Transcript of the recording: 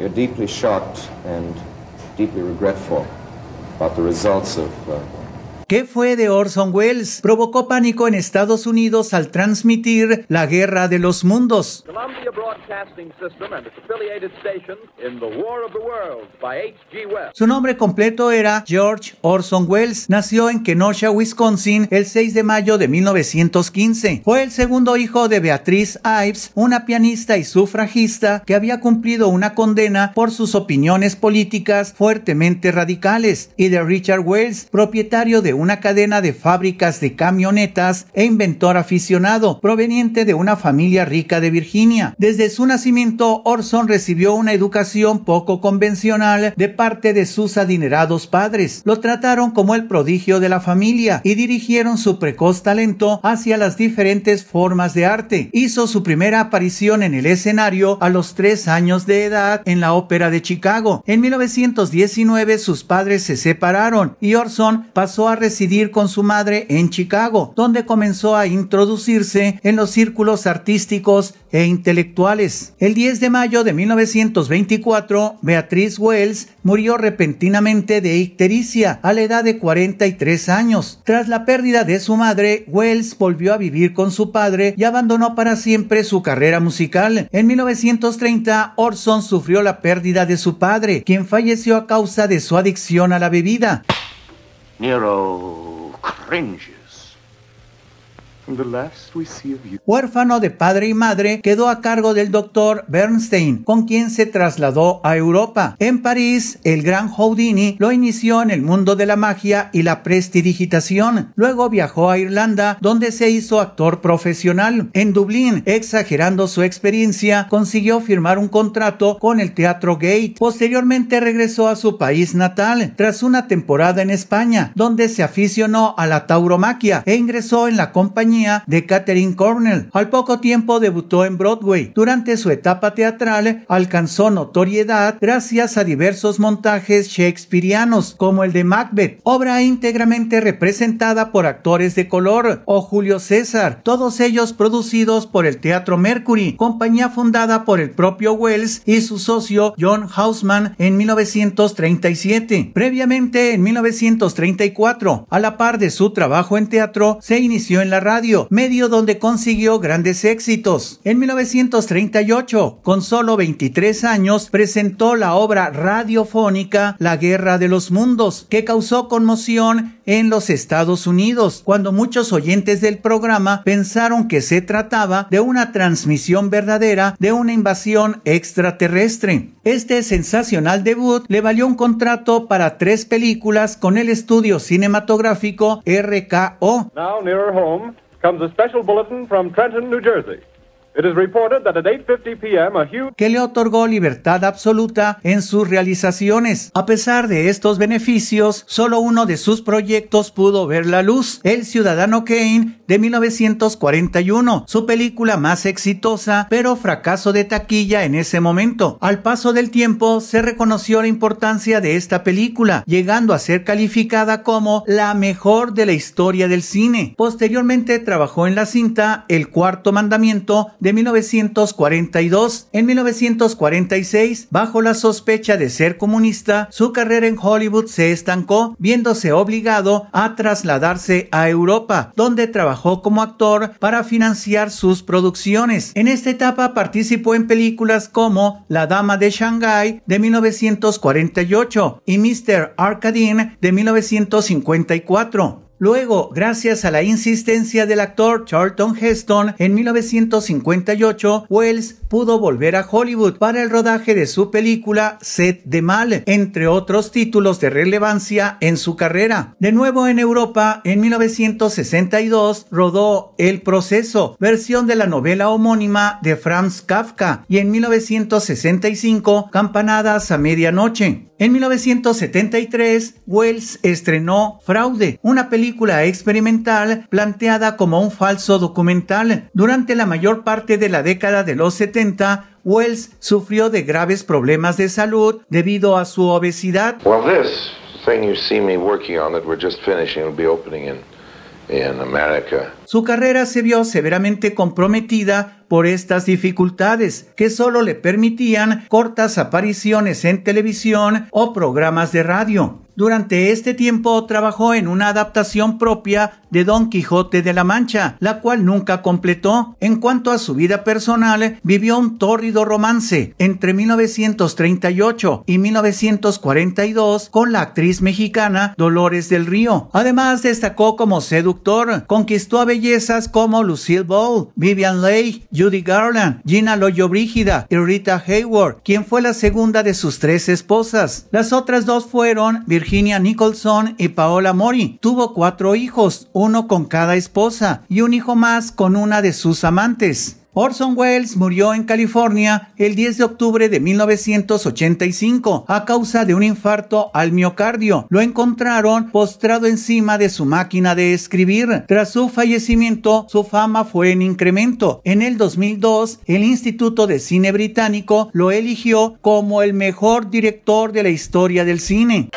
We are deeply shocked and deeply regretful about the results of uh, ¿Qué fue de Orson Welles? Provocó pánico en Estados Unidos al transmitir La Guerra de los Mundos. Su nombre completo era George Orson Welles. Nació en Kenosha, Wisconsin, el 6 de mayo de 1915. Fue el segundo hijo de Beatriz Ives, una pianista y sufragista que había cumplido una condena por sus opiniones políticas fuertemente radicales, y de Richard Welles, propietario de una cadena de fábricas de camionetas e inventor aficionado, proveniente de una familia rica de Virginia. Desde su nacimiento, Orson recibió una educación poco convencional de parte de sus adinerados padres. Lo trataron como el prodigio de la familia y dirigieron su precoz talento hacia las diferentes formas de arte. Hizo su primera aparición en el escenario a los tres años de edad en la Ópera de Chicago. En 1919 sus padres se separaron y Orson pasó a residir con su madre en Chicago, donde comenzó a introducirse en los círculos artísticos e intelectuales. El 10 de mayo de 1924, Beatriz Wells murió repentinamente de ictericia a la edad de 43 años. Tras la pérdida de su madre, Wells volvió a vivir con su padre y abandonó para siempre su carrera musical. En 1930, Orson sufrió la pérdida de su padre, quien falleció a causa de su adicción a la bebida. Nero cringes. Huérfano de padre y madre, quedó a cargo del doctor Bernstein, con quien se trasladó a Europa. En París, el gran Houdini lo inició en el mundo de la magia y la prestidigitación. Luego viajó a Irlanda, donde se hizo actor profesional. En Dublín, exagerando su experiencia, consiguió firmar un contrato con el Teatro Gate. Posteriormente regresó a su país natal, tras una temporada en España, donde se aficionó a la tauromaquia e ingresó en la compañía de Catherine Cornell. Al poco tiempo debutó en Broadway. Durante su etapa teatral alcanzó notoriedad gracias a diversos montajes shakespearianos como el de Macbeth, obra íntegramente representada por actores de color, o Julio César, todos ellos producidos por el Teatro Mercury, compañía fundada por el propio Wells y su socio John Hausman en 1937. Previamente en 1934, a la par de su trabajo en teatro, se inició en la radio medio donde consiguió grandes éxitos. En 1938, con solo 23 años, presentó la obra radiofónica La Guerra de los Mundos, que causó conmoción en los Estados Unidos, cuando muchos oyentes del programa pensaron que se trataba de una transmisión verdadera de una invasión extraterrestre. Este sensacional debut le valió un contrato para tres películas con el estudio cinematográfico RKO. comes a special bulletin from Trenton, New Jersey. que le otorgó libertad absoluta en sus realizaciones. A pesar de estos beneficios, solo uno de sus proyectos pudo ver la luz, El Ciudadano Kane de 1941, su película más exitosa, pero fracaso de taquilla en ese momento. Al paso del tiempo, se reconoció la importancia de esta película, llegando a ser calificada como la mejor de la historia del cine. Posteriormente trabajó en la cinta El Cuarto Mandamiento, de 1942. En 1946, bajo la sospecha de ser comunista, su carrera en Hollywood se estancó, viéndose obligado a trasladarse a Europa, donde trabajó como actor para financiar sus producciones. En esta etapa participó en películas como La Dama de Shanghai, de 1948 y Mr. Arcadine de 1954. Luego, gracias a la insistencia del actor Charlton Heston, en 1958, Wells pudo volver a Hollywood para el rodaje de su película Set de Mal, entre otros títulos de relevancia en su carrera. De nuevo en Europa, en 1962, rodó El proceso, versión de la novela homónima de Franz Kafka, y en 1965, Campanadas a medianoche. En 1973, Wells estrenó Fraude, una película experimental planteada como un falso documental. Durante la mayor parte de la década de los 70, Wells sufrió de graves problemas de salud debido a su obesidad. this thing you see me working on we're just finishing be su carrera se vio severamente comprometida por estas dificultades, que solo le permitían cortas apariciones en televisión o programas de radio. Durante este tiempo trabajó en una adaptación propia de Don Quijote de la Mancha, la cual nunca completó. En cuanto a su vida personal, vivió un tórrido romance entre 1938 y 1942 con la actriz mexicana Dolores del Río. Además, destacó como seductor, conquistó a bellezas como Lucille Ball, Vivian Leigh, Judy Garland, Gina Loyo Brígida y Rita Hayward, quien fue la segunda de sus tres esposas. Las otras dos fueron Virginia Virginia Nicholson y Paola Mori. Tuvo cuatro hijos, uno con cada esposa y un hijo más con una de sus amantes. Orson Welles murió en California el 10 de octubre de 1985 a causa de un infarto al miocardio. Lo encontraron postrado encima de su máquina de escribir. Tras su fallecimiento, su fama fue en incremento. En el 2002, el Instituto de Cine Británico lo eligió como el mejor director de la historia del cine.